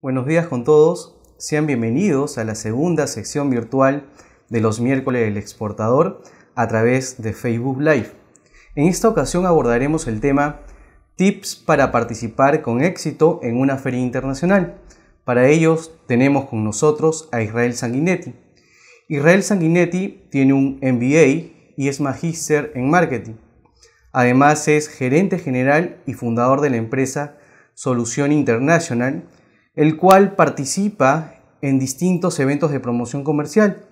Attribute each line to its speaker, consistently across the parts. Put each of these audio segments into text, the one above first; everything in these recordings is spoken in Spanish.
Speaker 1: Buenos días con todos, sean bienvenidos a la segunda sección virtual de los miércoles del exportador a través de Facebook Live. En esta ocasión abordaremos el tema Tips para participar con éxito en una feria internacional. Para ellos tenemos con nosotros a Israel Sanguinetti. Israel Sanguinetti tiene un MBA y es magíster en marketing. Además es gerente general y fundador de la empresa Solución International, el cual participa en distintos eventos de promoción comercial,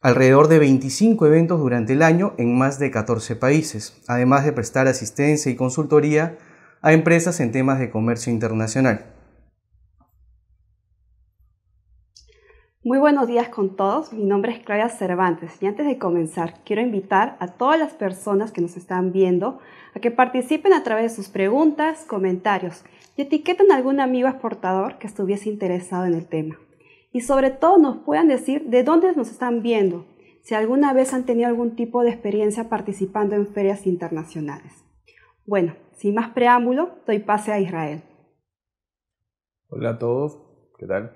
Speaker 1: alrededor de 25 eventos durante el año en más de 14 países, además de prestar asistencia y consultoría a empresas en temas de comercio internacional.
Speaker 2: Muy buenos días con todos, mi nombre es Claudia Cervantes y antes de comenzar quiero invitar a todas las personas que nos están viendo a que participen a través de sus preguntas, comentarios y etiqueten a algún amigo exportador que estuviese interesado en el tema. Y sobre todo nos puedan decir de dónde nos están viendo, si alguna vez han tenido algún tipo de experiencia participando en ferias internacionales. Bueno, sin más preámbulo, doy pase a Israel.
Speaker 3: Hola a todos, ¿qué tal?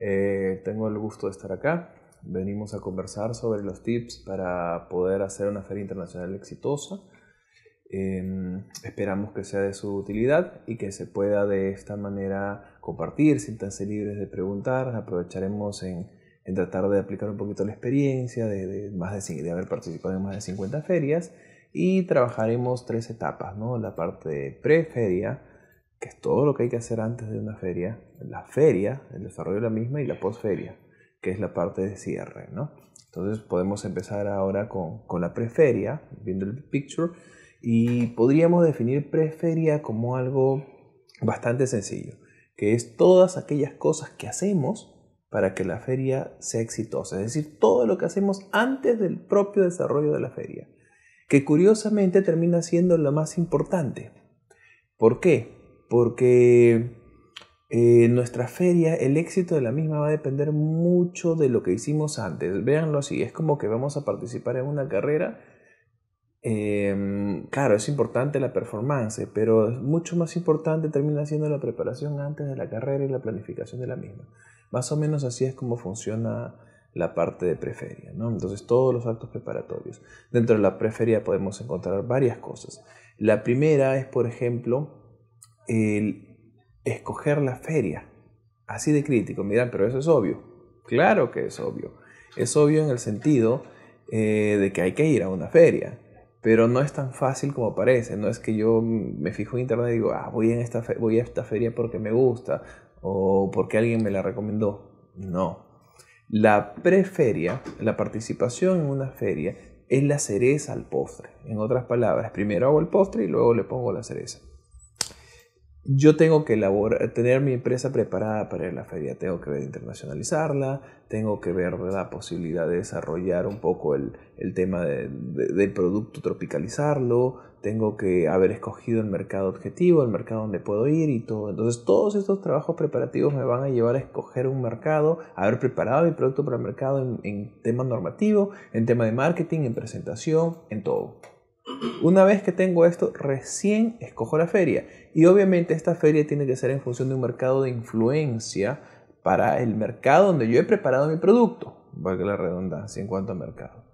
Speaker 3: Eh, tengo el gusto de estar acá. Venimos a conversar sobre los tips para poder hacer una feria internacional exitosa Em, esperamos que sea de su utilidad y que se pueda de esta manera compartir, siéntanse libres de preguntar, aprovecharemos en, tratar de aplicar un poquito la experiencia de, más de, de, haber participado en más de 50 ferias y trabajaremos tres etapas, ¿no? la parte pre-feria, que es todo lo que hay que hacer antes de una feria, la feria, el desarrollo de la misma y la post-feria, que es la parte de cierre. ¿no? Entonces podemos empezar ahora con, con la feria viendo el picture y podríamos definir preferia como algo bastante sencillo, que es todas aquellas cosas que hacemos para que la feria sea exitosa, es decir, todo lo que hacemos antes del propio desarrollo de la feria, que curiosamente termina siendo lo más importante. ¿Por qué? Porque eh, nuestra feria, el éxito de la misma va a depender mucho de lo que hicimos antes. Véanlo así, es como que vamos a participar en una carrera. Em, Claro, es importante la performance, pero mucho más importante termina siendo la preparación antes de la carrera y la planificación de la misma. Más o menos así es como funciona la parte de preferia, ¿no? Entonces todos los actos preparatorios. Dentro de la preferia podemos encontrar varias cosas. La primera es, por ejemplo, el escoger la feria. Así de crítico, miran, pero eso es obvio. Claro que es obvio. Es obvio en el sentido eh, de que hay que ir a una feria pero no es tan fácil como parece. No es que yo me fijo en internet y digo, ah, voy, en esta voy a esta feria porque me gusta o porque alguien me la recomendó. No. La preferia, la participación en una feria, es la cereza al postre. En otras palabras, primero hago el postre y luego le pongo la cereza yo tengo que tener mi empresa preparada para la feria, tengo que ver internacionalizarla, tengo que ver la posibilidad de desarrollar un poco el, tema del producto, tropicalizarlo, tengo que haber escogido el mercado objetivo, el mercado donde puedo ir y todo. Entonces todos estos trabajos preparativos me van a llevar a escoger un mercado, haber preparado mi producto para el mercado en, en tema normativo, en tema de marketing, en presentación, en todo. Una vez que tengo esto, recién escojo la feria. Y obviamente esta feria tiene que ser en función de un mercado de influencia para el mercado donde yo he preparado mi producto, valga la redundancia en cuanto a mercado.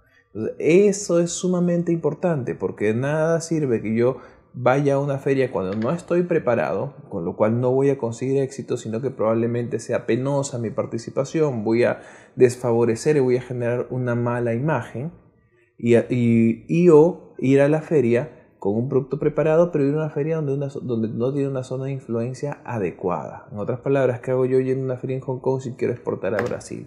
Speaker 3: eso es sumamente importante porque nada sirve que yo vaya a una feria cuando no estoy preparado, con lo cual no voy a conseguir éxito, sino que probablemente sea penosa mi participación, voy a desfavorecer y voy a generar una mala imagen y, y, y ir a la feria con un producto preparado, pero ir a una feria donde, no tiene una zona de influencia adecuada. En otras palabras, ¿qué hago yo yendo a una feria en Hong Kong si quiero exportar a Brasil?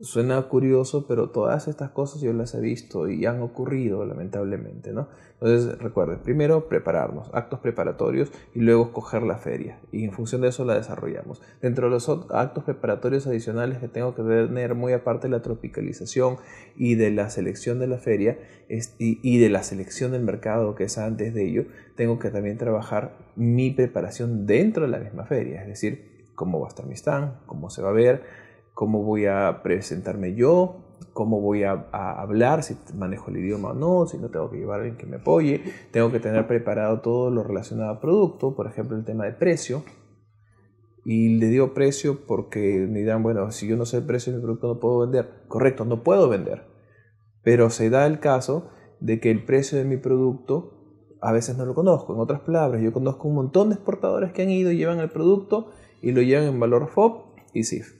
Speaker 3: Suena curioso, pero todas estas cosas yo las he visto y han ocurrido, lamentablemente, ¿no? Entonces, recuerden, primero prepararnos, actos preparatorios y luego escoger la feria. Y en función de eso la desarrollamos. Dentro de los actos preparatorios adicionales que tengo que tener muy aparte de la tropicalización y de la selección de la feria y, y, de la selección del mercado que es antes de ello, tengo que también trabajar mi preparación dentro de la misma feria. Es decir, cómo va a estar mi stand, cómo se va a ver, cómo voy a presentarme yo, cómo voy a, hablar, si manejo el idioma o no, si no tengo que llevar a alguien que me apoye, tengo que tener preparado todo lo relacionado a producto, por ejemplo el tema de precio. Y le digo precio porque me dirán, bueno, si yo no sé el precio de mi producto no puedo vender. Correcto, no puedo vender. Pero se da el caso de que el precio de mi producto a veces no lo conozco. En otras palabras, yo conozco un montón de exportadores que han ido y llevan el producto y lo llevan en valor FOB y SIF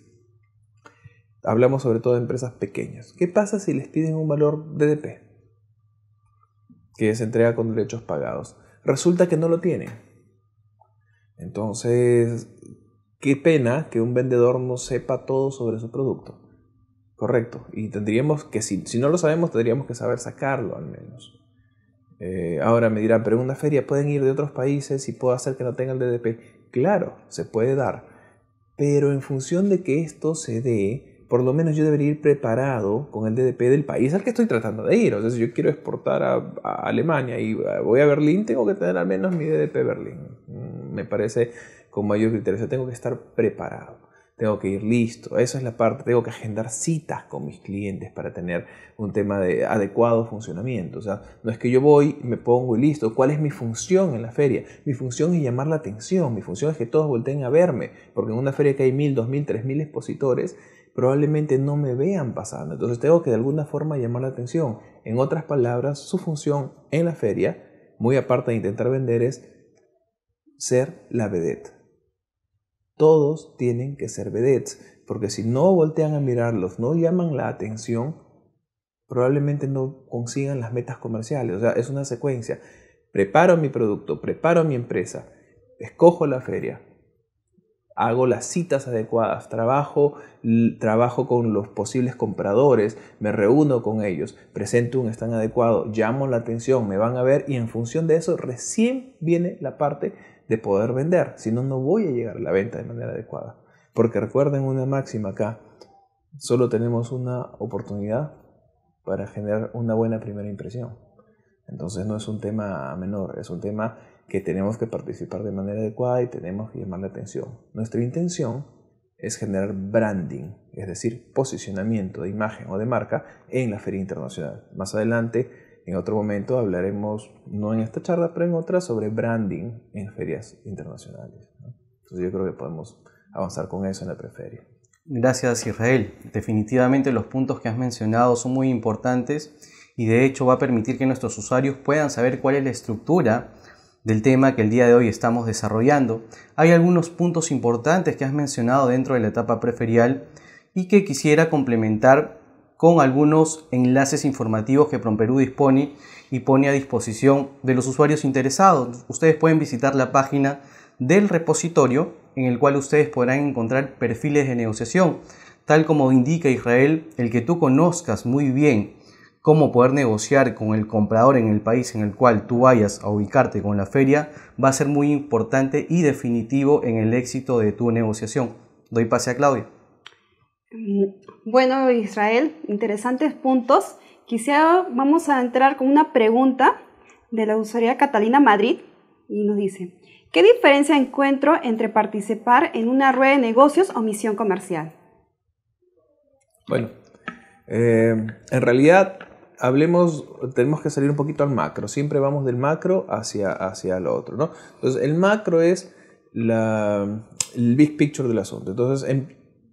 Speaker 3: Hablamos sobre todo de empresas pequeñas. ¿Qué pasa si les piden un valor DDP? Que se entrega con derechos pagados. Resulta que no lo tienen. Entonces, qué pena que un vendedor no sepa todo sobre su producto. Correcto. Y tendríamos que, si, no lo sabemos, tendríamos que saber sacarlo al menos. Eh, ahora me dirán, pero feria pueden ir de otros países y puedo hacer que no tengan el DDP. Claro, se puede dar. Pero en función de que esto se dé, por lo menos yo debería ir preparado con el DDP del país al que estoy tratando de ir. O sea, si yo quiero exportar a, Alemania y eh, voy a Berlín, tengo que tener al menos mi DDP Berlín. Mm, me parece con mayor interés tengo que estar preparado tengo que ir listo. Esa es la parte, tengo que agendar citas con mis clientes para tener un tema de adecuado funcionamiento. O sea, no es que yo voy, me pongo y listo. ¿Cuál es mi función en la feria? Mi función es llamar la atención, mi función es que todos volteen a verme, porque en una feria que hay mil, dos mil, tres mil expositores, probablemente no me vean pasando. Entonces tengo que de alguna forma llamar la atención. En otras palabras, su función en la feria, muy aparte de intentar vender, es ser la vedette. Todos tienen que ser vedettes, porque si no voltean a mirarlos, no llaman la atención, probablemente no consigan las metas comerciales. O sea, es una secuencia. Preparo mi producto, preparo mi empresa, escojo la feria, hago las citas adecuadas, trabajo, trabajo con los posibles compradores, me reúno con ellos, presento un stand adecuado, llamo la atención, me van a ver y en función de eso recién viene la parte de poder vender, si no, no voy a llegar a la venta de manera adecuada. Porque recuerden una máxima acá, solo tenemos una oportunidad para generar una buena primera impresión. Entonces no es un tema menor, es un tema que tenemos que participar de manera adecuada y tenemos que llamar la atención. Nuestra intención es generar branding, es decir, posicionamiento de imagen o de marca en la feria internacional. Más adelante, en otro momento, hablaremos, no en esta charla, pero en otra, sobre branding en ferias internacionales. Entonces yo creo que podemos avanzar con eso en la preferia.
Speaker 1: Gracias Israel. Definitivamente los puntos que has mencionado son muy importantes y de hecho va a permitir que nuestros usuarios puedan saber cuál es la estructura del tema que el día de hoy estamos desarrollando. Hay algunos puntos importantes que has mencionado dentro de la etapa preferial y que quisiera complementar con algunos enlaces informativos que PromPerú dispone y pone a disposición de los usuarios interesados. Ustedes pueden visitar la página del repositorio en el cual ustedes podrán encontrar perfiles de negociación. Tal como indica Israel, el que tú conozcas muy bien cómo poder negociar con el comprador en el país en el cual tú vayas a ubicarte con la feria va a ser muy importante y definitivo en el éxito de tu negociación. Doy pase a Claudia.
Speaker 2: Mm, bueno, Israel, interesantes puntos. Quisiera, vamos a entrar con una pregunta de la usuaria Catalina Madrid y nos dice, ¿qué diferencia encuentro entre participar en una rueda de negocios o misión comercial?
Speaker 3: Bueno, eh, en realidad hablemos, tenemos que salir un poquito al macro, siempre vamos del macro hacia, hacia lo otro, ¿no? Entonces, el macro es la, el big picture del asunto. Entonces,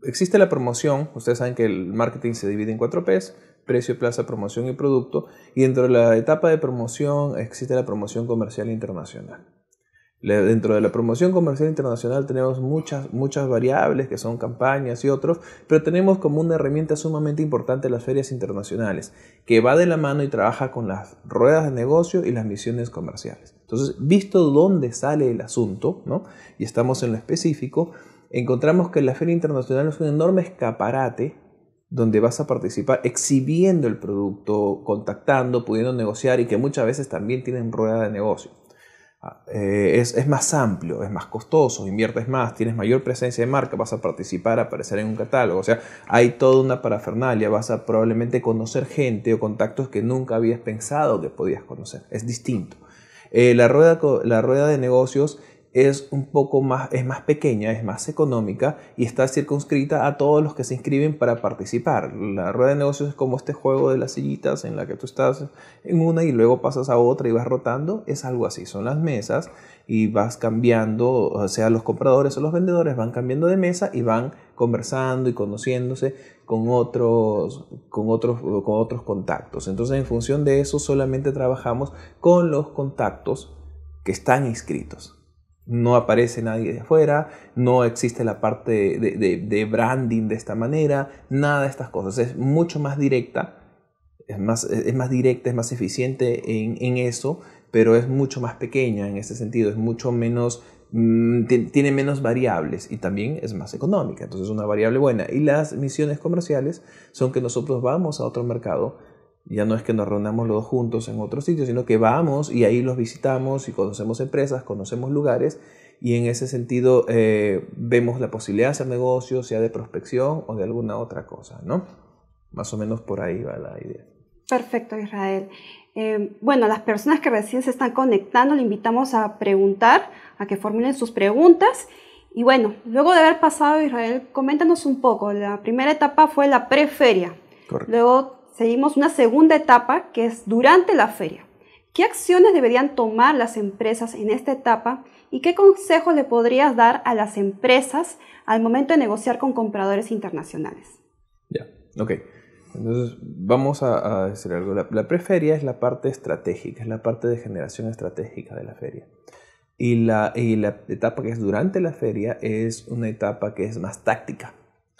Speaker 3: existe la promoción, ustedes saben que el marketing se divide en cuatro Ps, precio, plaza, promoción y producto, y dentro de la etapa de promoción existe la promoción comercial internacional. Dentro de la promoción comercial internacional tenemos muchas, muchas variables que son campañas y otros, pero tenemos como una herramienta sumamente importante las ferias internacionales, que va de la mano y trabaja con las ruedas de negocio y las misiones comerciales. Entonces, visto dónde sale el asunto, ¿no? y estamos en lo específico, encontramos que la feria internacional es un enorme escaparate donde vas a participar exhibiendo el producto, contactando, pudiendo negociar y que muchas veces también tienen rueda de negocio. Eh, es, más amplio, es más costoso, inviertes más, tienes mayor presencia de marca, vas a participar, aparecer en un catálogo, o sea, hay toda una parafernalia, vas a probablemente conocer gente o contactos que nunca habías pensado que podías conocer, es distinto. Eh, la, rueda, la rueda de negocios es un poco más, es más pequeña, es más económica y está circunscrita a todos los que se inscriben para participar. La rueda de negocios es como este juego de las sillitas en la que tú estás en una y luego pasas a otra y vas rotando. Es algo así, son las mesas y vas cambiando, o sea, los compradores o los vendedores van cambiando de mesa y van conversando y conociéndose con otros, con otros contactos. Entonces, en función de eso, solamente trabajamos con los contactos que están inscritos no aparece nadie de afuera, no existe la parte de, branding de esta manera, nada de estas cosas. Es mucho más directa, es más, es más directa, es más eficiente en, eso, pero es mucho más pequeña en ese sentido, es mucho menos, mm, tiene menos variables y también es más económica, entonces es una variable buena. Y las misiones comerciales son que nosotros vamos a otro mercado, ya no es que nos reunamos los dos juntos en otro sitio, sino que vamos y ahí los visitamos y conocemos empresas, conocemos lugares y en ese sentido eh, vemos la posibilidad de hacer negocios, sea de prospección o de alguna otra cosa, ¿no? Más o menos por ahí va la idea.
Speaker 2: Perfecto, Israel. Eh, bueno, las personas que recién se están conectando, le invitamos a preguntar, a que formulen sus preguntas. Y bueno, luego de haber pasado Israel, coméntanos un poco. La primera etapa fue la preferia. Correcto. Seguimos una segunda etapa que es durante la feria. ¿Qué acciones deberían tomar las empresas en esta etapa y qué consejos le podrías dar a las empresas al momento de negociar con compradores internacionales?
Speaker 3: Ya, ok. Entonces, vamos a, decir algo. La, la, preferia es la parte estratégica, es la parte de generación estratégica de la feria. Y la, y la etapa que es durante la feria es una etapa que es más táctica.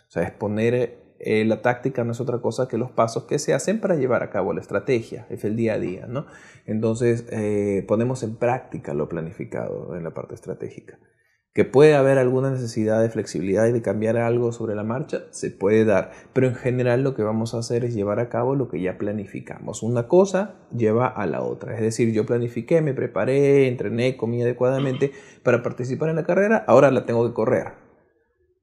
Speaker 3: O sea, es poner eh, la táctica no es otra cosa que los pasos que se hacen para llevar a cabo la estrategia, es el día a día, ¿no? Entonces eh, ponemos en práctica lo planificado en la parte estratégica. Que puede haber alguna necesidad de flexibilidad y de cambiar algo sobre la marcha, se puede dar, pero en general lo que vamos a hacer es llevar a cabo lo que ya planificamos. Una cosa lleva a la otra, es decir, yo planifiqué, me preparé, entrené, comí adecuadamente para participar en la carrera, ahora la tengo que correr.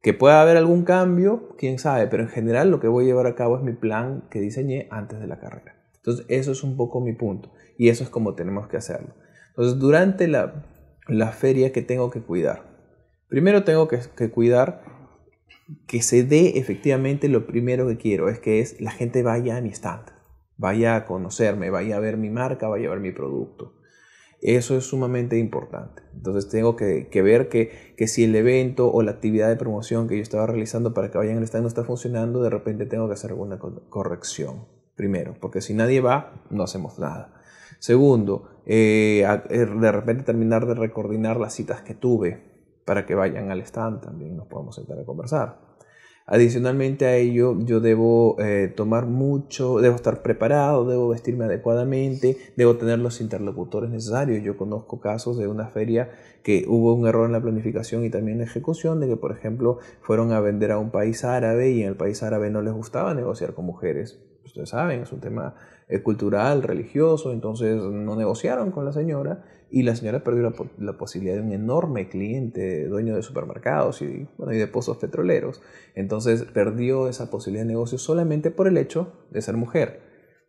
Speaker 3: Que pueda haber algún cambio, quién sabe, pero en general lo que voy a llevar a cabo es mi plan que diseñé antes de la carrera. Entonces, eso es un poco mi punto y eso es como tenemos que hacerlo. Entonces, durante la, feria que tengo que cuidar, primero tengo que, cuidar que se dé efectivamente lo primero que quiero, es que es la gente vaya a mi stand, vaya a conocerme, vaya a ver mi marca, vaya a ver mi producto. Eso es sumamente importante. Entonces tengo que, ver que, si el evento o la actividad de promoción que yo estaba realizando para que vayan al stand no está funcionando, de repente tengo que hacer alguna corrección. Primero, porque si nadie va, no hacemos nada. Segundo, eh, eh, de repente terminar de recoordinar las citas que tuve para que vayan al stand también nos podemos sentar a conversar. Adicionalmente a ello, yo debo eh, tomar mucho, debo estar preparado, debo vestirme adecuadamente, debo tener los interlocutores necesarios. Yo conozco casos de una feria que hubo un error en la planificación y también en la ejecución, de que por ejemplo fueron a vender a un país árabe y en el país árabe no les gustaba negociar con mujeres. Ustedes saben, es un tema eh, cultural, religioso, entonces no negociaron con la señora y la señora perdió la, posibilidad de un enorme cliente, dueño de supermercados y, bueno, y de pozos petroleros. Entonces perdió esa posibilidad de negocio solamente por el hecho de ser mujer.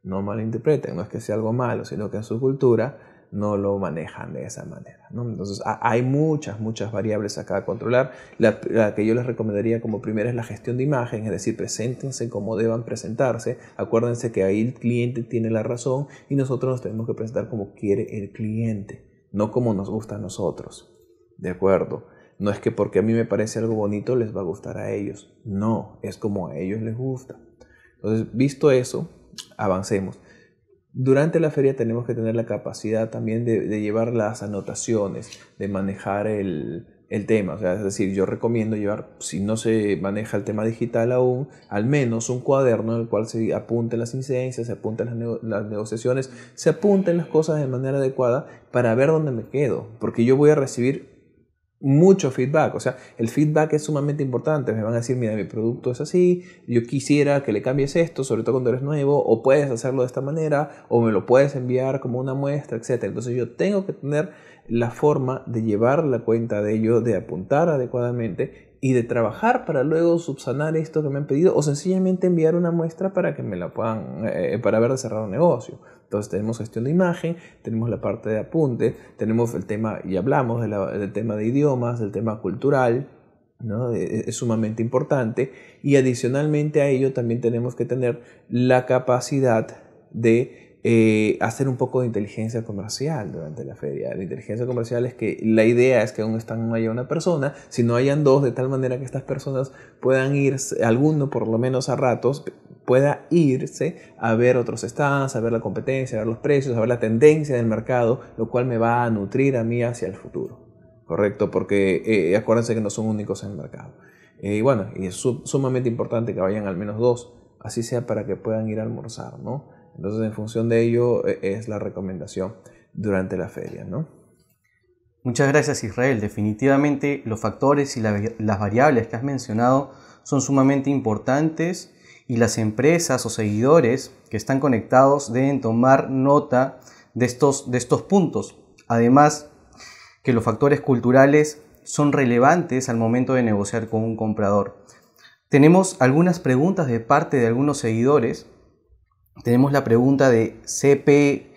Speaker 3: No malinterpreten, no es que sea algo malo, sino que en su cultura no lo manejan de esa manera. Entonces hay muchas, muchas variables acá a controlar. La, que yo les recomendaría como primera es la gestión de imagen, es decir, preséntense como deban presentarse. Acuérdense que ahí el cliente tiene la razón y nosotros nos tenemos que presentar como quiere el cliente, no como nos gusta a nosotros. ¿De acuerdo? No es que porque a mí me parece algo bonito les va a gustar a ellos. No, es como a ellos les gusta. Entonces, visto eso, avancemos. Durante la feria tenemos que tener la capacidad también de, llevar las anotaciones, de manejar el, tema. O sea, es decir, yo recomiendo llevar, si no se maneja el tema digital aún, al menos un cuaderno en el cual se apunten las incidencias, se apunten las, las, negociaciones, se apunten las cosas de manera adecuada para ver dónde me quedo. Porque yo voy a recibir mucho feedback. O sea, el feedback es sumamente importante. Me van a decir, mira, mi producto es así, yo quisiera que le cambies esto, sobre todo cuando eres nuevo, o puedes hacerlo de esta manera, o me lo puedes enviar como una muestra, etc. Entonces yo tengo que tener la forma de llevar la cuenta de ello, de apuntar adecuadamente y de trabajar para luego subsanar esto que me han pedido o sencillamente enviar una muestra para que me la puedan, eh, eh, para ver cerrado cerrar un negocio. Entonces tenemos gestión de imagen, tenemos la parte de apunte, tenemos el tema, y hablamos del tema de idiomas, del tema cultural, ¿no? Eh, eh, es sumamente importante. Y adicionalmente a ello también tenemos que tener la capacidad de eh, hacer un poco de inteligencia comercial durante la feria. La inteligencia comercial es que la idea es que aún están, no haya una persona, si no hayan dos, de tal manera que estas personas puedan ir, alguno por lo menos a ratos, pueda irse a ver otros stands, a ver la competencia, a ver los precios, a ver la tendencia del mercado, lo cual me va a nutrir a mí hacia el futuro. ¿Correcto? Porque eh, acuérdense que no son únicos en el mercado. Eh, y bueno, y es sumamente importante que vayan al menos dos, así sea para que puedan ir a almorzar, ¿no? Entonces, en función de ello e, es la recomendación durante la feria, ¿no?
Speaker 1: Muchas gracias Israel. Definitivamente los factores y las variables que has mencionado son sumamente importantes y las empresas o seguidores que están conectados deben tomar nota de estos, de estos puntos. Además, que los factores culturales son relevantes al momento de negociar con un comprador. Tenemos algunas preguntas de parte de algunos seguidores tenemos la pregunta de CP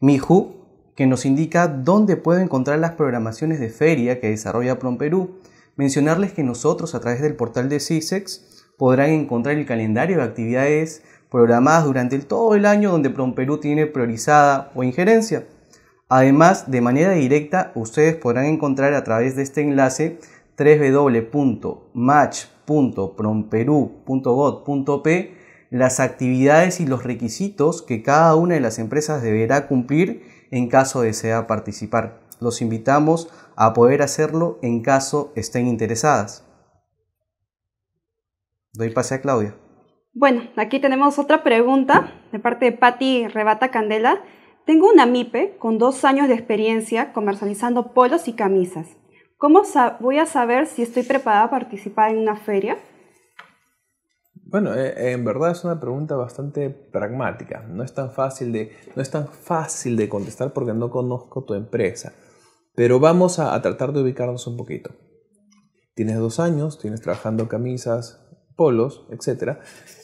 Speaker 1: Miju que nos indica dónde puedo encontrar las programaciones de feria que desarrolla Promperú. Mencionarles que nosotros a través del portal de CISEX podrán encontrar el calendario de actividades programadas durante todo el año donde Promperú tiene priorizada o injerencia. Además, de manera directa, ustedes podrán encontrar a través de este enlace www.match.promperú.gov.p las actividades y los requisitos que cada una de las empresas deberá cumplir en caso desea participar. Los invitamos a poder hacerlo en caso estén interesadas. Doy pase a Claudia.
Speaker 2: Bueno, aquí tenemos otra pregunta de parte de Patti Rebata Candela. Tengo una MIPE con dos años de experiencia comercializando polos y camisas. ¿Cómo voy a saber si estoy preparada a participar en una feria?
Speaker 3: Bueno, eh, en verdad es una pregunta bastante pragmática. No es tan fácil de, no es tan fácil de contestar porque no conozco tu empresa. Pero vamos a, tratar de ubicarnos un poquito. Tienes dos años, tienes trabajando camisas, polos, etc.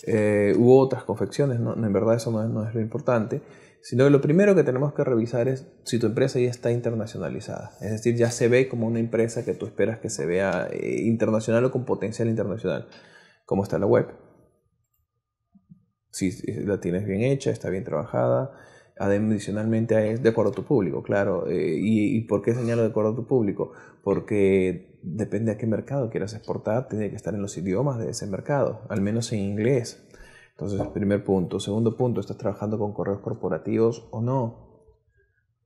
Speaker 3: Eh, u otras confecciones, ¿no? en verdad eso no es, no es lo importante. Sino que lo primero que tenemos que revisar es si tu empresa ya está internacionalizada. Es decir, ya se ve como una empresa que tú esperas que se vea eh, internacional o con potencial internacional. ¿Cómo está la web? si la tienes bien hecha, está bien trabajada. Adicionalmente es de acuerdo a tu público, claro. Eh, y, por qué señalo de acuerdo a tu público? Porque depende a qué mercado quieras exportar, tiene que estar en los idiomas de ese mercado, al menos en inglés. Entonces, primer punto. Segundo punto, ¿estás trabajando con correos corporativos o no?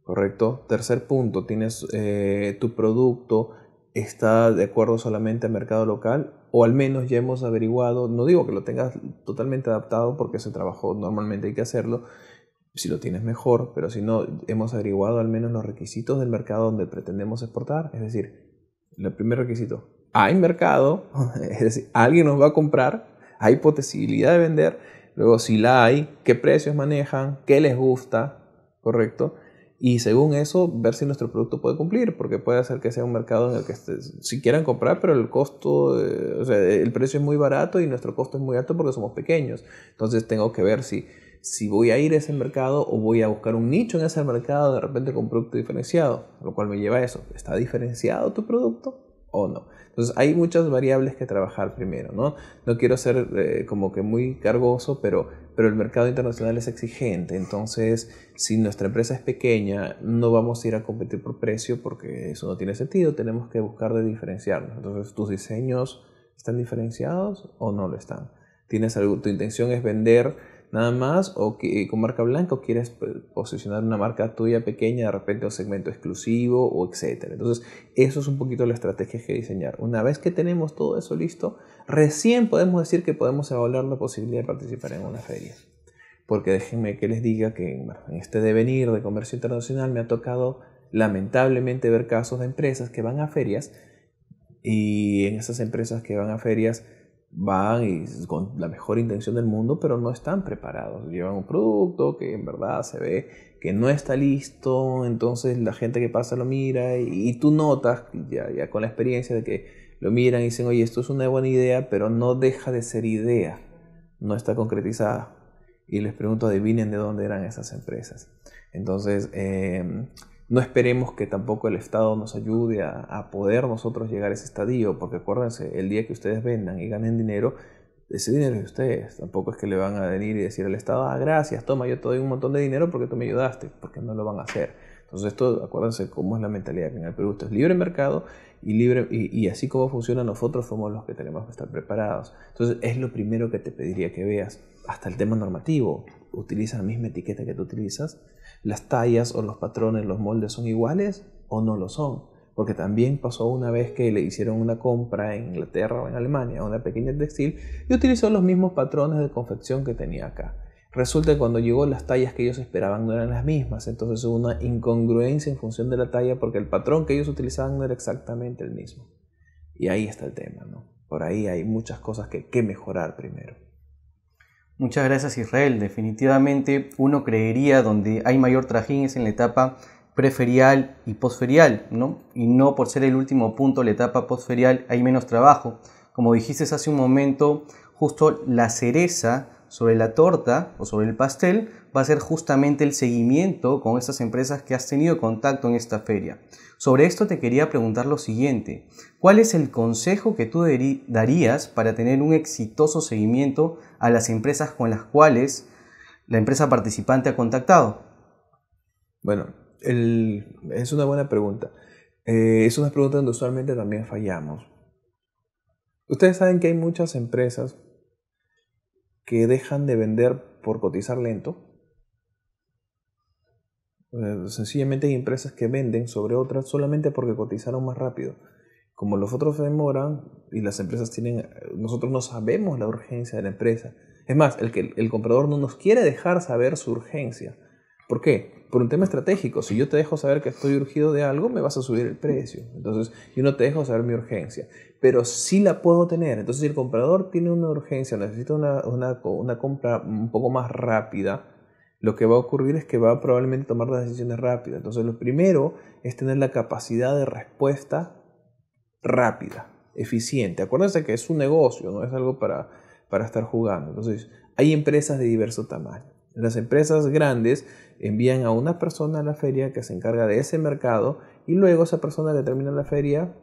Speaker 3: ¿Correcto? Tercer punto, tienes eh, tu producto está de acuerdo solamente al mercado local o al menos ya hemos averiguado, no digo que lo tengas totalmente adaptado porque ese trabajo normalmente hay que hacerlo, si lo tienes mejor, pero si no, hemos averiguado al menos los requisitos del mercado donde pretendemos exportar, es decir, el primer requisito, hay mercado, es decir, alguien nos va a comprar, hay posibilidad de vender, luego si la hay, qué precios manejan, qué les gusta, ¿correcto? y según eso ver si nuestro producto puede cumplir, porque puede ser que sea un mercado en el que si quieran comprar, pero el costo, eh, el precio es muy barato y nuestro costo es muy alto porque somos pequeños. Entonces tengo que ver si, si voy a ir a ese mercado o voy a buscar un nicho en ese mercado de repente con producto diferenciado, lo cual me lleva a eso. ¿Está diferenciado tu producto? o no. Entonces hay muchas variables que trabajar primero, ¿no? No quiero ser eh, como que muy cargoso, pero pero el mercado internacional es exigente, entonces si nuestra empresa es pequeña, no vamos a ir a competir por precio porque eso no tiene sentido, tenemos que buscar de diferenciarnos. Entonces, ¿tus diseños están diferenciados o no lo están? ¿Tienes algo, ¿Tu intención es vender nada más o eh, con marca blanca o quieres pues, posicionar una marca tuya pequeña de repente un segmento exclusivo o etcétera? Entonces, eso es un poquito la estrategia que diseñar. Una vez que tenemos todo eso listo, recién podemos decir que podemos evaluar la posibilidad de participar en una feria. Porque déjenme que les diga que en este devenir de comercio internacional me ha tocado lamentablemente ver casos de empresas que van a ferias y en esas empresas que van a ferias van con la mejor intención del mundo, pero no están preparados. Llevan un producto que en verdad se ve que no está listo, entonces la gente que pasa lo mira y, tú notas ya con la experiencia de que lo miran y dicen, oye, esto es una buena idea, pero no deja de ser idea, no está concretizada. Y les pregunto, adivinen de dónde eran esas empresas. Entonces, em, no esperemos que tampoco el Estado nos ayude a, a, poder nosotros llegar a ese estadio, porque acuérdense, el día que ustedes vendan y ganen dinero, ese dinero es de ustedes. Tampoco es que le van a venir y decir al Estado, ah, gracias, toma, yo te doy un montón de dinero porque tú me ayudaste, porque no lo van a hacer. Entonces esto, acuérdense cómo es la mentalidad que en el Perú es libre mercado y, libre, y, así como funciona nosotros somos los que tenemos que estar preparados. Entonces es lo primero que te pediría que veas. Hasta el tema normativo, utiliza la misma etiqueta que tú utilizas? ¿Las tallas o los patrones, los moldes son iguales o no lo son? Porque también pasó una vez que le hicieron una compra en Inglaterra o en Alemania una pequeña textil y utilizó los mismos patrones de confección que tenía acá Resulta que cuando llegó las tallas que ellos esperaban no eran las mismas, entonces hubo una incongruencia en función de la talla porque el patrón que ellos utilizaban no era exactamente el mismo. Y ahí está el tema, ¿no? Por ahí hay muchas cosas que, que mejorar primero. Muchas gracias Israel. Definitivamente
Speaker 1: uno creería donde hay mayor trajín es en la etapa preferial y posferial, ¿no? Y no por ser el último punto, la etapa posferial hay menos trabajo. Como dijiste hace un momento, justo la cereza sobre la torta o sobre el pastel va a ser justamente el seguimiento con estas empresas que has tenido contacto en esta feria. Sobre esto te quería preguntar lo siguiente. ¿Cuál es el consejo que tú darías para tener un exitoso seguimiento a las empresas con las cuales la empresa
Speaker 3: participante ha contactado? Bueno, es una buena pregunta. Eh, es una pregunta donde usualmente también fallamos. Ustedes saben que hay muchas empresas que dejan de vender por cotizar lento. Eh, sencillamente hay empresas que venden sobre otras solamente porque cotizaron más rápido. Como los otros demoran y las empresas tienen, nosotros no sabemos la urgencia de la empresa. Es más, el, que, el comprador no nos quiere dejar saber su urgencia. ¿Por qué? Por un tema estratégico. Si yo te dejo saber que estoy urgido de algo, me vas a subir el precio. Entonces, yo no te dejo saber mi urgencia. Pero sí la puedo tener. Entonces, si el comprador tiene una urgencia, necesita una, compra un poco más rápida, lo que va a ocurrir es que va a probablemente tomar las decisiones rápidas. Entonces, lo primero es tener la capacidad de respuesta rápida, eficiente. Acuérdense que es un negocio, no es algo para, para estar jugando. Entonces, hay empresas de diverso tamaño. Las empresas grandes envían a una persona a la feria que se encarga de ese mercado y luego esa persona que termina la feria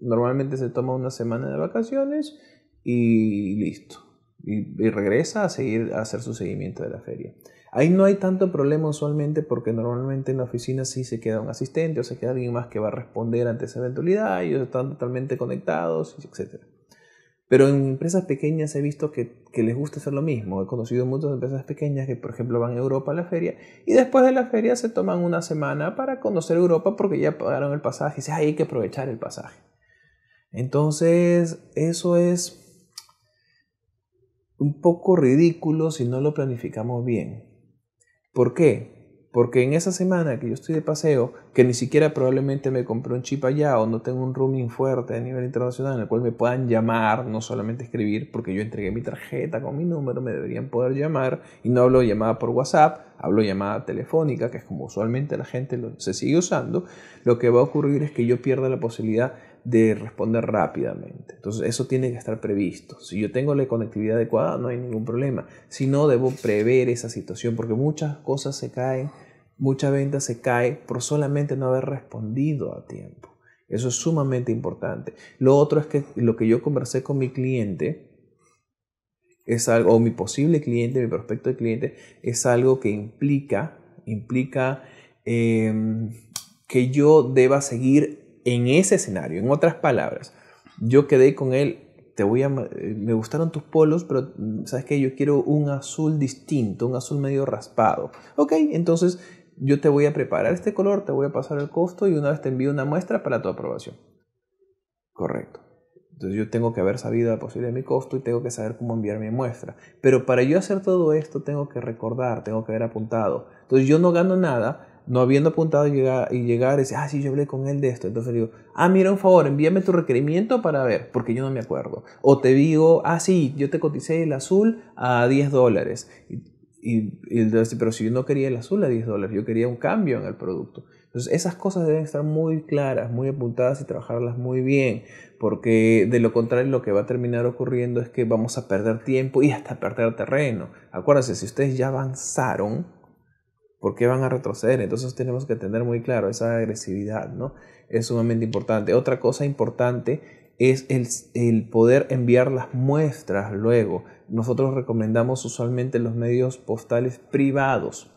Speaker 3: normalmente se toma una semana de vacaciones y listo. Y, regresa a seguir a hacer su seguimiento de la feria. Ahí no hay tanto problema usualmente porque normalmente en la oficina sí se queda un asistente o se queda alguien más que va a responder ante esa eventualidad, ellos están totalmente conectados, etc. Pero en empresas pequeñas he visto que, les gusta hacer lo mismo. He conocido muchas empresas pequeñas que, por ejemplo, van a Europa a la feria y después de la feria se toman una semana para conocer Europa porque ya pagaron el pasaje. Y hay que aprovechar el pasaje. Entonces, eso es un poco ridículo si no lo planificamos bien. ¿Por qué? Porque en esa semana que yo estoy de paseo, que ni siquiera probablemente me compré un chip allá o no tengo un roaming fuerte a nivel internacional en el cual me puedan llamar, no solamente escribir, porque yo entregué mi tarjeta con mi número, me deberían poder llamar. Y no hablo llamada por WhatsApp, hablo llamada telefónica, que es como usualmente la gente se sigue usando. Lo que va a ocurrir es que yo pierda la posibilidad de responder rápidamente. Entonces eso tiene que estar previsto. Si yo tengo la conectividad adecuada, no hay ningún problema. Si no, debo prever esa situación porque muchas cosas se caen mucha venta se cae por solamente no haber respondido a tiempo. Eso es sumamente importante. Lo otro es que lo que yo conversé con mi cliente es algo, o mi posible cliente, mi prospecto de cliente, es algo que implica, implica em, que yo deba seguir en ese escenario. En otras palabras, yo quedé con él, te voy a, me gustaron tus polos, pero mm, sabes que yo quiero un azul distinto, un azul medio raspado. Ok, entonces yo te voy a preparar este color, te voy a pasar el costo y una vez te envío una muestra para tu aprobación. Correcto. Entonces yo tengo que haber sabido la posibilidad de mi costo y tengo que saber cómo enviar mi muestra. Pero para yo hacer todo esto tengo que recordar, tengo que haber apuntado. Entonces yo no gano nada no habiendo apuntado y llegar, y llegar decir, ah, sí, yo hablé con él de esto. Entonces le digo, ah, mira, un favor, envíame tu requerimiento para ver, porque yo no me acuerdo. O te digo, ah, sí, yo te coticé el azul a 10 dólares. Y, este, pero si yo no quería el azul a 10 dólares, yo quería un cambio en el producto. Entonces esas cosas deben estar muy claras, muy apuntadas y trabajarlas muy bien, porque de lo contrario lo que va a terminar ocurriendo es que vamos a perder tiempo y hasta perder terreno. Acuérdense, si ustedes ya avanzaron, ¿por qué van a retroceder? Entonces tenemos que tener muy claro esa agresividad, ¿no? Es sumamente importante. Otra cosa importante es el, poder enviar las muestras luego. Nosotros recomendamos usualmente los medios postales privados.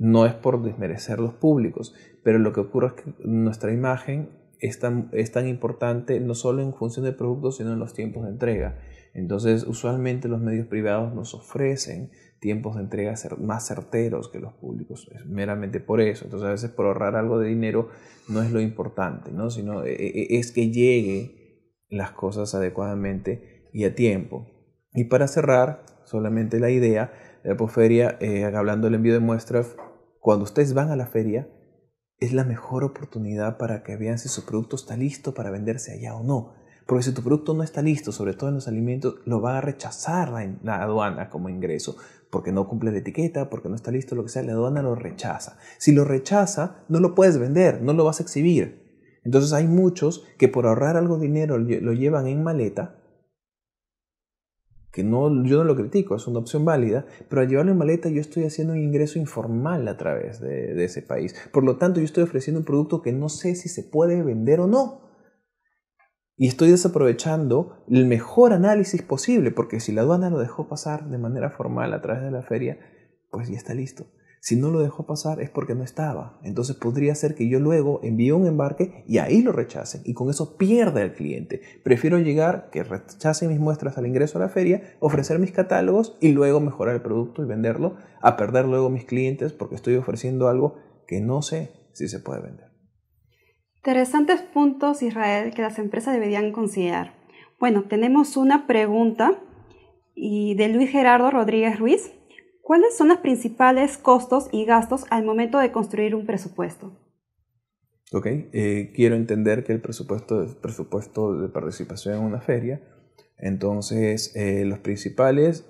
Speaker 3: No es por desmerecer los públicos, pero lo que ocurre es que nuestra imagen es tan, es tan importante no solo en función del producto, sino en los tiempos de entrega. Entonces, usualmente los medios privados nos ofrecen tiempos de entrega más certeros que los públicos, es meramente por eso. Entonces, a veces por ahorrar algo de dinero no es lo importante, ¿no? sino e, e, es que llegue las cosas adecuadamente y a tiempo. Y para cerrar, solamente la idea de la posferia, eh, hablando del envío de muestras, cuando ustedes van a la feria, es la mejor oportunidad para que vean si su producto está listo para venderse allá o no. Porque si tu producto no está listo, sobre todo en los alimentos, lo va a rechazar la, la aduana como ingreso, porque no cumple la etiqueta, porque no está listo, lo que sea, la aduana lo rechaza. Si lo rechaza, no lo puedes vender, no lo vas a exhibir. Entonces hay muchos que por ahorrar algo de dinero lo llevan en maleta, que no, yo no lo critico, es una opción válida, pero al llevarlo en maleta yo estoy haciendo un ingreso informal a través de, de ese país. Por lo tanto, yo estoy ofreciendo un producto que no sé si se puede vender o no. Y estoy desaprovechando el mejor análisis posible, porque si la aduana lo dejó pasar de manera formal a través de la feria, pues ya está listo. Si no lo dejó pasar es porque no estaba. Entonces podría ser que yo luego envíe un embarque y ahí lo rechacen y con eso pierda el cliente. Prefiero llegar, que rechacen mis muestras al ingreso a la feria, ofrecer mis catálogos y luego mejorar el producto y venderlo, a perder luego mis clientes porque estoy ofreciendo algo que no sé si se puede vender.
Speaker 2: Interesantes puntos, Israel, que las empresas deberían considerar. Bueno, tenemos una pregunta y de Luis Gerardo Rodríguez Ruiz ¿Cuáles son los principales costos y gastos al momento de construir un presupuesto?
Speaker 3: Ok, eh, quiero entender que el presupuesto es presupuesto de participación en una feria. Entonces, eh, los principales,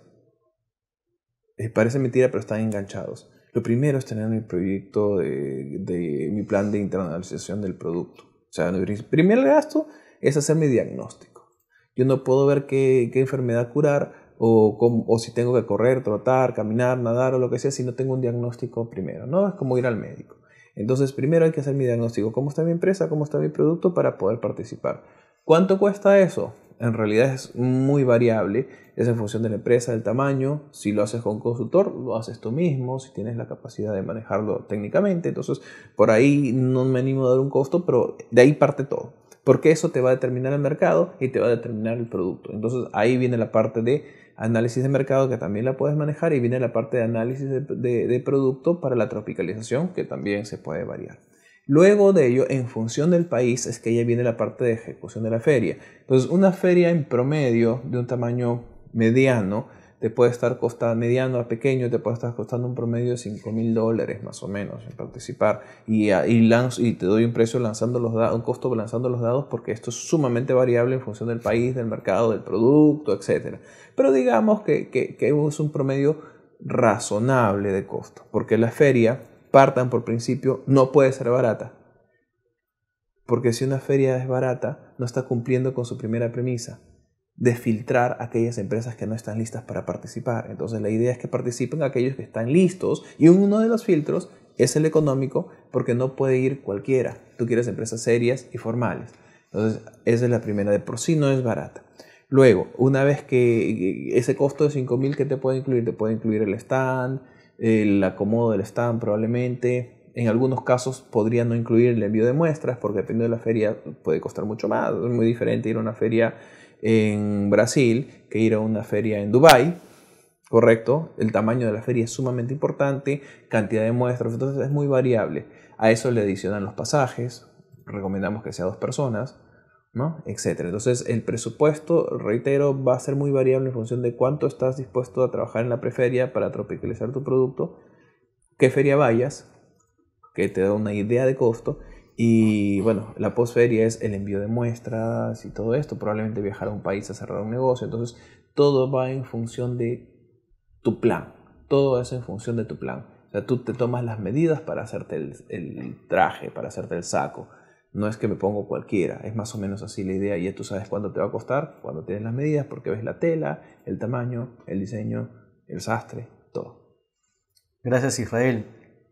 Speaker 3: eh, parece mentira, pero están enganchados. Lo primero es tener mi proyecto, de, mi plan de internalización del producto. O sea, el primer gasto es hacer mi diagnóstico. Yo no puedo ver qué enfermedad curar o, si tengo que correr, trotar, caminar, nadar o lo que sea, si no tengo un diagnóstico primero, ¿no? Es como ir al médico. Entonces, primero hay que hacer mi diagnóstico, cómo está mi empresa, cómo está mi producto para poder participar. ¿Cuánto cuesta eso? En realidad es muy variable, es en función de la empresa, del tamaño, si lo haces con un consultor, lo haces tú mismo, si tienes la capacidad de manejarlo técnicamente, entonces por ahí no me animo a dar un costo, pero de ahí parte todo porque eso te va a determinar el mercado y te va a determinar el producto. Entonces ahí viene la parte de análisis de mercado que también la puedes manejar y viene la parte de análisis de, producto para la tropicalización que también se puede variar. Luego de ello, en función del país, es que ya viene la parte de ejecución de la feria. Entonces, una feria en promedio de un tamaño mediano te puede estar costando, mediano a pequeño, te puede estar costando un promedio de 5 mil dólares más o menos en participar. Y, ah, y te doy un precio lanzando los dados, un costo lanzando los dados, porque esto es sumamente variable en función del país, del mercado, del producto, etc. Pero digamos que, que es un promedio razonable de costo, porque la feria, partan por principio, no puede ser barata. Porque si una feria es barata, no está cumpliendo con su primera premisa, de filtrar aquellas empresas que no están listas para participar. Entonces la idea es que participen aquellos que están listos y uno de los filtros es el económico porque no puede ir cualquiera. Tú quieres empresas serias y formales. Entonces esa es la primera, de por sí no es barata. Luego, una vez que ese costo de 5.000 que te puede incluir, te puede incluir el stand, el acomodo del stand probablemente, en algunos casos podría no incluir el envío de muestras porque dependiendo de la feria puede costar mucho más. Es muy diferente ir a una feria en Brasil que ir a una feria en Dubái. Correcto, el tamaño de la feria es sumamente importante, cantidad de muestras, entonces es muy variable. A eso le adicionan los pasajes, recomendamos que sea dos personas, ¿no? etcétera. Entonces el presupuesto, reitero, va a ser muy variable en función de cuánto estás dispuesto a trabajar en la preferia para tropicalizar tu producto, qué feria vayas, que te da una idea de costo. Y bueno, la posferia es el envío de muestras y todo esto, probablemente viajar a un país a cerrar un negocio, entonces todo va en función de tu plan, todo es en función de tu plan. O sea, tú te tomas las medidas para hacerte el, traje, para hacerte el saco. No es que me pongo cualquiera, es más o menos así la idea. Y ya tú sabes cuánto te va a costar cuando tienes las medidas, porque ves la tela, el tamaño, el diseño, el sastre, todo. Gracias
Speaker 1: Israel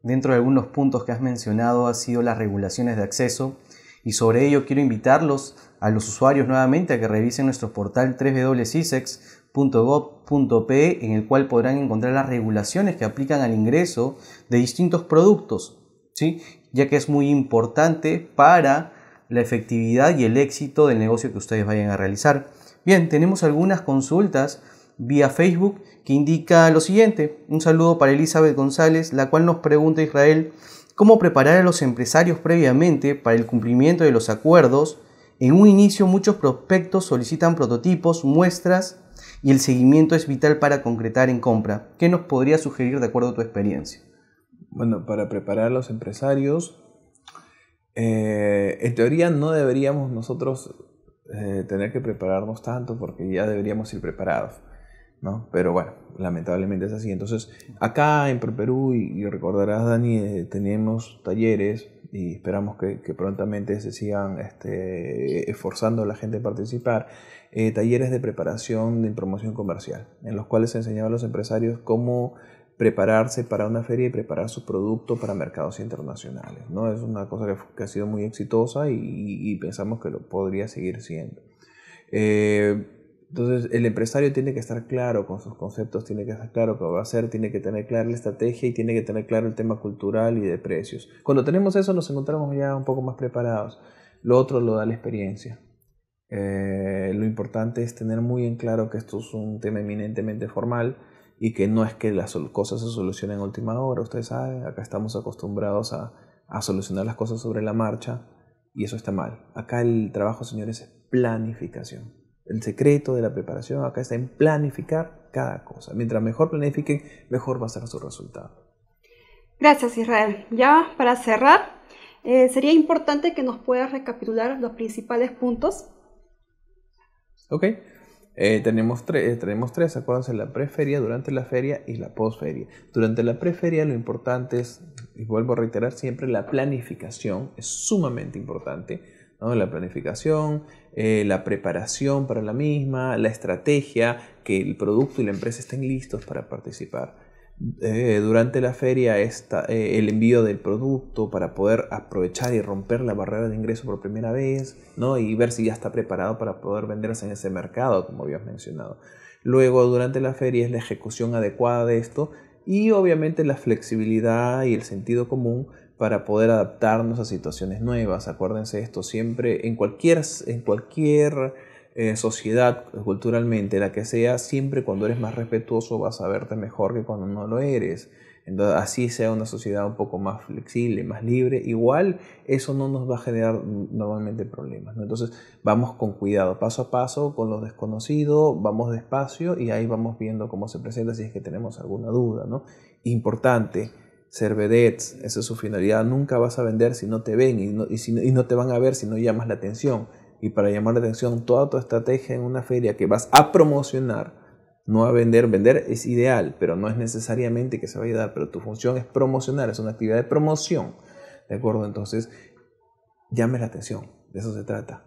Speaker 1: dentro de algunos puntos que has mencionado ha sido las regulaciones de acceso y sobre ello quiero invitarlos a los usuarios nuevamente a que revisen nuestro portal www.cisex.gov.pe en el cual podrán encontrar las regulaciones que aplican al ingreso de distintos productos, ¿sí? ya que es muy importante para la efectividad y el éxito del negocio que ustedes vayan a realizar. Bien, tenemos algunas consultas vía Facebook que indica lo siguiente. Un saludo para Elizabeth González, la cual nos pregunta Israel cómo preparar a los empresarios previamente para el cumplimiento de los acuerdos. En un inicio muchos prospectos solicitan prototipos, muestras y el seguimiento es vital para concretar en compra. ¿Qué nos podría sugerir de acuerdo a tu experiencia?
Speaker 3: Bueno, para preparar a los empresarios, eh, en teoría no deberíamos nosotros eh, tener que prepararnos tanto porque ya deberíamos ir preparados. ¿no? Pero bueno, lamentablemente es así. Entonces, acá en Perú, y, recordarás, Dani, eh, tenemos talleres y esperamos que, prontamente se sigan este, esforzando la gente a participar, eh, talleres de preparación de promoción comercial, en los cuales se enseñaba a los empresarios cómo prepararse para una feria y preparar su producto para mercados internacionales. ¿no? Es una cosa que, ha sido muy exitosa y, pensamos que lo podría seguir siendo. Eh, entonces, el empresario tiene que estar claro con sus conceptos, tiene que estar claro qué va a hacer, tiene que tener clara la estrategia y tiene que tener claro el tema cultural y de precios. Cuando tenemos eso, nos encontramos ya un poco más preparados. Lo otro lo da la experiencia. Eh, lo importante es tener muy en claro que esto es un tema eminentemente formal y que no es que las cosas se solucionen en última hora. Ustedes saben, acá estamos acostumbrados a solucionar las cosas sobre la marcha y eso está mal. Acá el trabajo, señores, es planificación. El secreto de la preparación acá está en planificar cada cosa. Mientras mejor planifiquen, mejor va a ser su resultado.
Speaker 2: Gracias Israel. Ya para cerrar, eh, sería importante que nos puedas recapitular los principales puntos.
Speaker 3: Ok, eh, tenemos, tres. Eh, tenemos tres, acuérdense, la preferia, durante la feria y la posferia. Durante la preferia lo importante es, y vuelvo a reiterar siempre, la planificación es sumamente importante. ¿no? La planificación, eh, la preparación para la misma, la estrategia, que el producto y la empresa estén listos para participar. Eh, durante la feria está eh, el envío del producto para poder aprovechar y romper la barrera de ingreso por primera vez, ¿no? Y ver si ya está preparado para poder venderse en ese mercado, como habías mencionado. Luego, durante la feria es la ejecución adecuada de esto y obviamente la flexibilidad y el sentido común para poder adaptarnos a situaciones nuevas. Acuérdense esto siempre, en cualquier, en cualquier eh, sociedad culturalmente, la que sea, siempre cuando eres más respetuoso vas a verte mejor que cuando no lo eres. así sea una sociedad un poco más flexible, más libre, igual eso no nos va a generar normalmente problemas. Entonces vamos con cuidado, paso a paso, con lo desconocido, vamos despacio y ahí vamos viendo cómo se presenta si es que tenemos alguna duda. ¿no? Importante, ser esa es su finalidad. Nunca vas a vender si no te ven y no, y no te van a ver si no llamas la atención. Y para llamar la atención, toda tu estrategia en una feria que vas a promocionar, no a vender. Vender es ideal, pero no es necesariamente que se vaya a dar. Pero tu función es promocionar, es una actividad de promoción. ¿De acuerdo? Entonces, llame la atención. De eso se trata.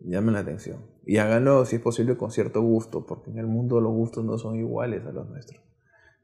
Speaker 3: Llame la atención. Y háganlo, si es posible, con cierto gusto, porque en el mundo los gustos no son iguales a los nuestros.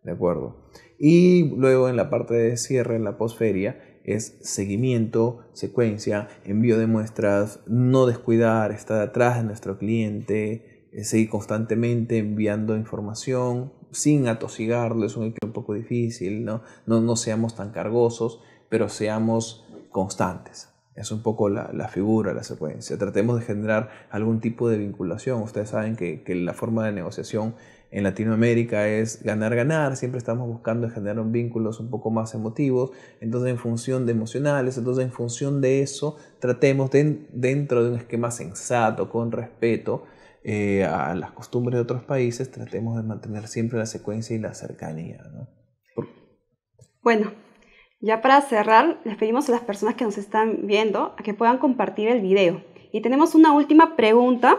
Speaker 3: ¿de acuerdo? Y luego en la parte de cierre, en la posferia, es seguimiento, secuencia, envío de muestras, no descuidar, estar atrás de nuestro cliente, eh, seguir constantemente enviando información sin atosigarlo, es un equipo un poco difícil, ¿no? No, seamos tan cargosos, pero seamos constantes. Es un poco la, figura, la secuencia. Tratemos de generar algún tipo de vinculación. Ustedes saben que, que la forma de negociación en Latinoamérica es ganar, ganar, siempre estamos buscando generar vínculos un poco más emotivos, entonces en función de emocionales, entonces en función de eso tratemos de, dentro de un esquema sensato, con respeto eh, a las costumbres de otros países, tratemos de mantener siempre la secuencia y la cercanía.
Speaker 2: Bueno. Ya para cerrar, les pedimos a las personas que nos están viendo a que puedan compartir el video. Y tenemos una última pregunta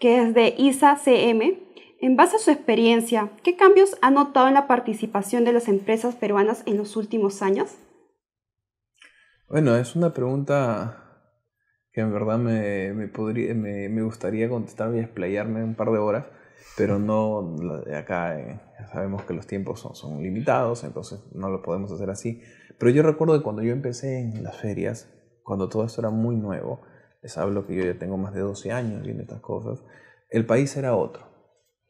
Speaker 2: que es de Isa CM en base a su experiencia, ¿qué cambios ha notado en la participación de las empresas peruanas en los últimos años?
Speaker 3: Bueno, es una pregunta que en verdad me, me, podría, me, gustaría contestar y explayarme un par de horas, pero no acá eh, sabemos que los tiempos son, son limitados, entonces no lo podemos hacer así. Pero yo recuerdo que cuando yo empecé en las ferias, cuando todo esto era muy nuevo, les hablo que yo ya tengo más de 12 años viendo estas cosas, el país era otro.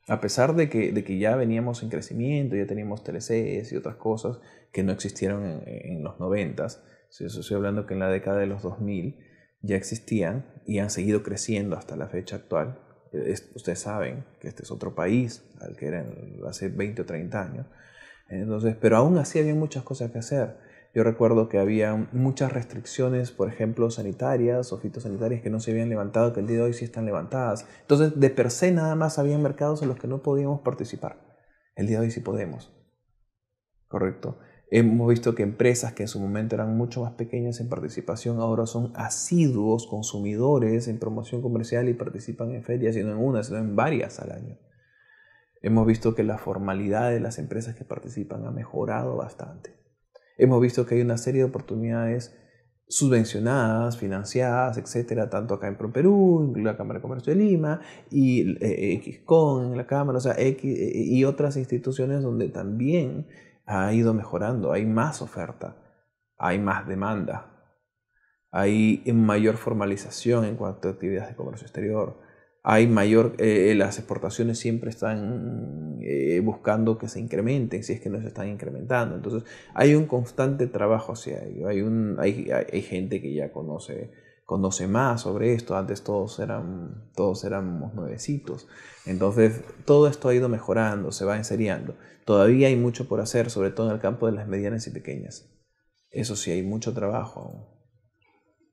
Speaker 3: A pesar de que, ya veníamos en crecimiento, ya teníamos TLCs y otras cosas que no existieron en, los 90, estoy hablando que en la década de los 2000 ya existían y han seguido creciendo hasta la fecha actual. Eh, ustedes saben que este es otro país al que eran hace 20 o 30 años. Entonces, pero aún así había muchas cosas que hacer. Yo recuerdo que había muchas restricciones, por ejemplo, sanitarias o fitosanitarias que no se habían levantado, que el día de hoy sí están levantadas. Entonces, de per se nada más había mercados en los que no podíamos participar. El día de hoy sí podemos. Correcto. Hemos visto que empresas que en su momento eran mucho más pequeñas en participación ahora son asiduos consumidores en promoción comercial y participan en ferias, y no en una, sino en varias al año. Hemos visto que la formalidad de las empresas que participan ha mejorado bastante. Hemos visto que hay una serie de oportunidades subvencionadas, financiadas, etcétera, tanto acá en Perú, la Cámara de Comercio de Lima, y eh, eh, Xcon en la Cámara, o sea, eh, y otras instituciones donde también ha ido mejorando, hay más oferta, hay más demanda, hay mayor formalización en cuanto a actividades de comercio exterior, hay mayor, eh, eh, las exportaciones siempre están eh, buscando que se incrementen, si es que no se están incrementando. Entonces hay un constante trabajo hacia ello, hay, hay, gente que ya conoce, conoce más sobre esto, antes todos, eran, todos éramos nuevecitos. Entonces todo esto ha ido mejorando, se va enseriando. Todavía hay mucho por hacer, sobre todo en el campo de las medianas y pequeñas. Eso sí, hay mucho trabajo aún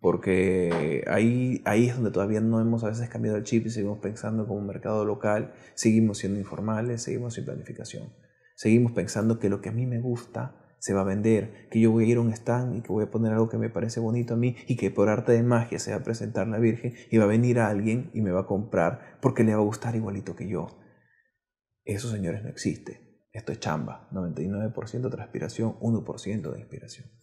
Speaker 3: porque ahí, es donde todavía no hemos a veces cambiado el chip y seguimos pensando como un mercado local, seguimos siendo informales, seguimos sin planificación, seguimos pensando que lo que a mí me gusta se va a vender, que yo voy a ir a un stand y que voy a poner algo que me parece bonito a mí y que por arte de magia se va a presentar la Virgen y va a venir a alguien y me va a comprar porque le va a gustar igualito que yo. Eso, señores, no existe. Esto es chamba, 99% transpiración, 1% de inspiración.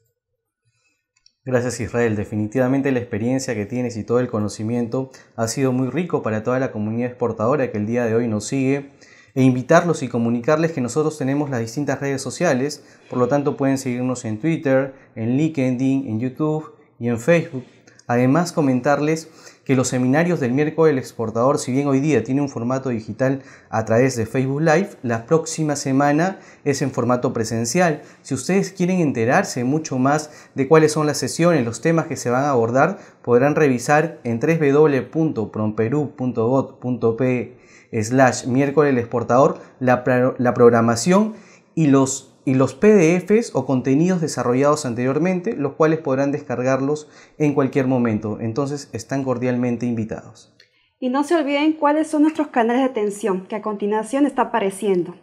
Speaker 1: Gracias Israel, definitivamente la experiencia que tienes y todo el conocimiento ha sido muy rico para toda la comunidad exportadora que el día de hoy nos sigue e invitarlos y comunicarles que nosotros tenemos las distintas redes sociales, por lo tanto pueden seguirnos en Twitter, en LinkedIn, en YouTube y en Facebook Además, comentarles que los seminarios del miércoles exportador, si bien hoy día tiene un formato digital a través de Facebook Live, la próxima semana es en formato presencial. Si ustedes quieren enterarse mucho más de cuáles son las sesiones, los temas que se van a abordar, podrán revisar en www.promperú.gov.pe slash miércoles exportador la programación y los y los PDFs o contenidos desarrollados anteriormente, los cuales podrán descargarlos en cualquier momento. Entonces están cordialmente invitados.
Speaker 2: Y no se olviden cuáles son nuestros canales de atención, que a continuación está apareciendo.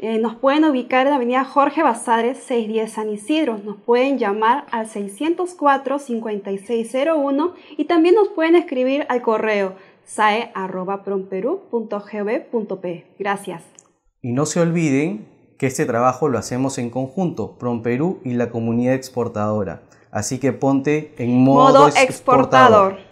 Speaker 2: Eh, nos pueden ubicar en la avenida Jorge Basares, 610 San Isidro. Nos pueden llamar al 604-5601 y también nos pueden escribir al correo sae@promperu.gob.pe Gracias.
Speaker 1: Y no se olviden que este trabajo lo hacemos en conjunto, Perú y la comunidad exportadora. Así que ponte en modo, exportador.